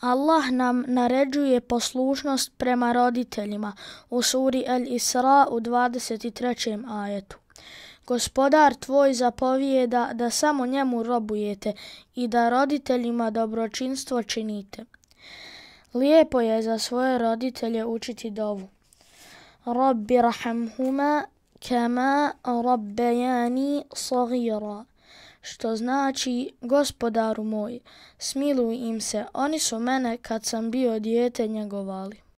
Allah nam naređuje poslušnost prema roditeljima u suri El Isra u 23. ajetu. Gospodar tvoj zapovijeda da samo njemu robujete i da roditeljima dobročinstvo činite. Lijepo je za svoje roditelje učiti dovu. Rabbi rahamhuma kama rabbejani sagira što znači gospodaru moj, smiluj im se, oni su mene kad sam bio dijete njegovali.